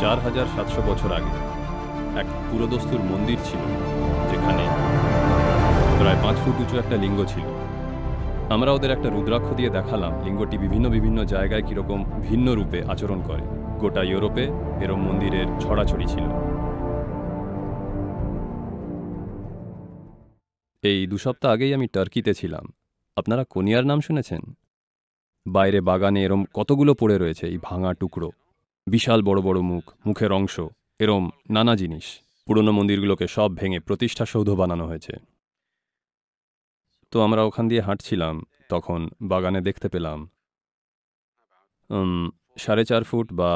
চার হাজার সাতশো বছর আগে এক পুরোদস্তুর মন্দির ছিল যেখানে প্রায় পাঁচ ফুট উঁচু একটা লিঙ্গ ছিল আমরা ওদের একটা রুদ্রাক্ষ দিয়ে দেখালাম লিঙ্গটি বিভিন্ন বিভিন্ন জায়গায় কীরকম ভিন্ন রূপে আচরণ করে গোটা ইউরোপে এরম মন্দিরের ছড়াছড়ি ছিল এই দু সপ্তাহ আগেই আমি টার্কিতে ছিলাম আপনারা কোনিয়ার নাম শুনেছেন বাইরে বাগানে এরম কতগুলো পড়ে রয়েছে এই ভাঙা টুকরো বিশাল বড় বড় মুখ মুখের অংশ এরম নানা জিনিস পুরনো মন্দিরগুলোকে সব ভেঙে প্রতিষ্ঠা সৌধ বানানো হয়েছে তো আমরা ওখান দিয়ে হাঁটছিলাম তখন বাগানে দেখতে পেলাম সাড়ে চার ফুট বা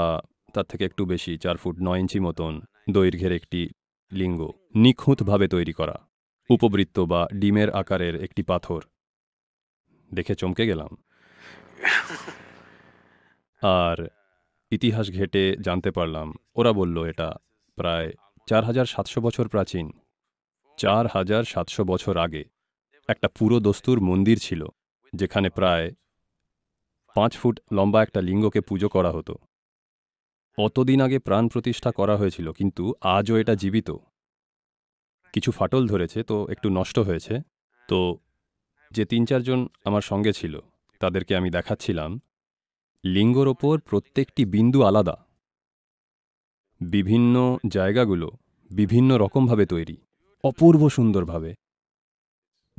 তার থেকে একটু বেশি চার ফুট নয় ইঞ্চি মতন দৈর্ঘ্যের একটি লিঙ্গ নিখুঁতভাবে তৈরি করা উপবৃত্ত বা ডিমের আকারের একটি পাথর দেখে চমকে গেলাম আর ইতিহাস ঘেটে জানতে পারলাম ওরা বলল এটা প্রায় চার হাজার সাতশো বছর প্রাচীন চার হাজার সাতশো বছর আগে একটা পুরো দস্তুর মন্দির ছিল যেখানে প্রায় পাঁচ ফুট লম্বা একটা লিঙ্গকে পুজো করা হতো অতদিন আগে প্রাণ প্রতিষ্ঠা করা হয়েছিল কিন্তু আজও এটা জীবিত কিছু ফাটল ধরেছে তো একটু নষ্ট হয়েছে তো যে তিন চারজন আমার সঙ্গে ছিল তাদেরকে আমি দেখাচ্ছিলাম লিঙ্গর ওপর প্রত্যেকটি বিন্দু আলাদা বিভিন্ন জায়গাগুলো বিভিন্ন রকমভাবে তৈরি অপূর্ব সুন্দরভাবে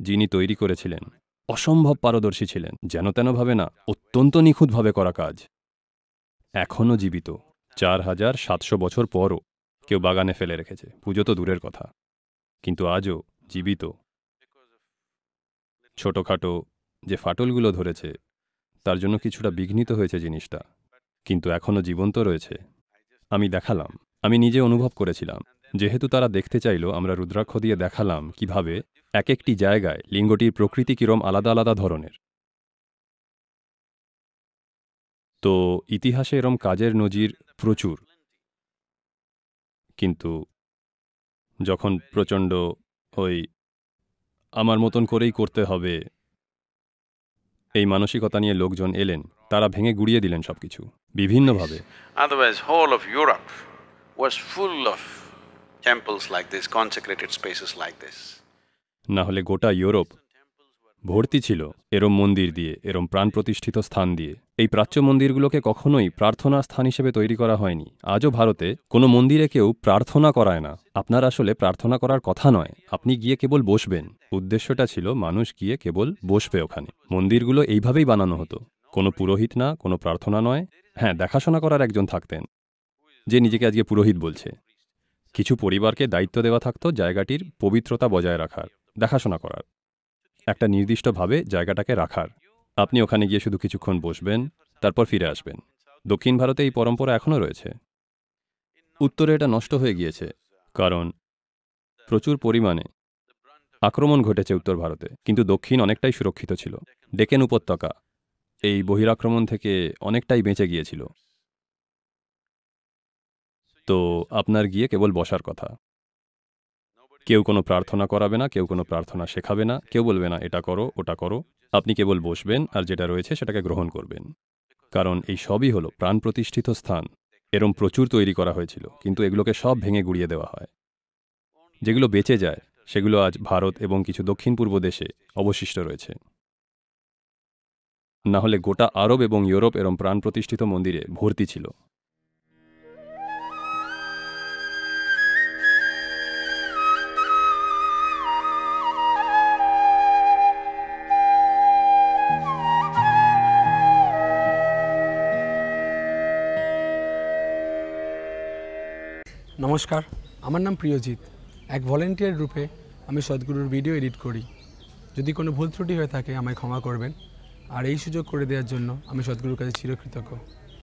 যিনি তৈরি করেছিলেন অসম্ভব পারদর্শী ছিলেন যেন তেনভাবে না অত্যন্ত নিখুঁতভাবে করা কাজ এখনও জীবিত চার হাজার সাতশো বছর পরও কেউ বাগানে ফেলে রেখেছে পুজো তো দূরের কথা কিন্তু আজও জীবিত ছোটোখাটো যে ফাটলগুলো ধরেছে তার জন্য কিছুটা বিঘ্নিত হয়েছে জিনিসটা কিন্তু এখনও জীবন্ত রয়েছে আমি দেখালাম আমি নিজে অনুভব করেছিলাম যেহেতু তারা দেখতে চাইল আমরা রুদ্রাক্ষ দিয়ে দেখালাম কিভাবে এক একটি জায়গায় লিঙ্গটির প্রকৃতি কিরম আলাদা আলাদা ধরনের তো ইতিহাসে এরম কাজের নজির প্রচুর কিন্তু যখন প্রচণ্ড ওই আমার মতন করেই করতে হবে এই মানসিকতা নিয়ে লোকজন এলেন তারা ভেঙে গুড়িয়ে দিলেন সবকিছু বিভিন্নভাবে otherwise whole of Europe was full of temples like this consecrated spaces like this না হলে গোটা ইউরোপ ভর্তি ছিল এরম মন্দির দিয়ে এরম প্রাণ প্রতিষ্ঠিত স্থান দিয়ে এই প্রাচ্য মন্দিরগুলোকে কখনোই প্রার্থনা স্থান হিসেবে তৈরি করা হয়নি আজও ভারতে কোনো মন্দিরে কেউ প্রার্থনা করায় না আপনার আসলে প্রার্থনা করার কথা নয় আপনি গিয়ে কেবল বসবেন উদ্দেশ্যটা ছিল মানুষ গিয়ে কেবল বসবে ওখানে মন্দিরগুলো এইভাবেই বানানো হতো কোনো পুরোহিত না কোনো প্রার্থনা নয় হ্যাঁ দেখাশোনা করার একজন থাকতেন যে নিজেকে আজকে পুরোহিত বলছে কিছু পরিবারকে দায়িত্ব দেওয়া থাকত জায়গাটির পবিত্রতা বজায় রাখার দেখাশোনা করার একটা নির্দিষ্টভাবে জায়গাটাকে রাখার আপনি ওখানে গিয়ে শুধু কিছুক্ষণ বসবেন তারপর ফিরে আসবেন দক্ষিণ ভারতে এই পরম্পরা এখনও রয়েছে উত্তরে এটা নষ্ট হয়ে গিয়েছে কারণ প্রচুর পরিমাণে আক্রমণ ঘটেছে উত্তর ভারতে কিন্তু দক্ষিণ অনেকটাই সুরক্ষিত ছিল ডেকেন উপত্যকা এই বহিরাক্রমণ থেকে অনেকটাই বেঁচে গিয়েছিল তো আপনার গিয়ে কেবল বসার কথা কেউ কোনো প্রার্থনা করাবে না কেউ কোনো প্রার্থনা শেখাবে না কেউ বলবে না এটা করো ওটা করো আপনি কেবল বসবেন আর যেটা রয়েছে সেটাকে গ্রহণ করবেন কারণ এই সবই হলো প্রাণ প্রতিষ্ঠিত স্থান এরম প্রচুর তৈরি করা হয়েছিল কিন্তু এগুলোকে সব ভেঙে গুড়িয়ে দেওয়া হয় যেগুলো বেঁচে যায় সেগুলো আজ ভারত এবং কিছু দক্ষিণ পূর্ব দেশে অবশিষ্ট রয়েছে না হলে গোটা আরব এবং ইউরোপ এরম প্রাণ প্রতিষ্ঠিত মন্দিরে ভর্তি ছিল নমস্কার আমার নাম প্রিয়জিৎ এক ভলেন্টিয়ার রূপে আমি সদ্গুরুর ভিডিও এডিট করি যদি কোনো ভুল ত্রুটি হয়ে থাকে আমায় ক্ষমা করবেন আর এই সুযোগ করে দেওয়ার জন্য আমি সদ্গুরুর কাছে চিরকৃতজ্ঞ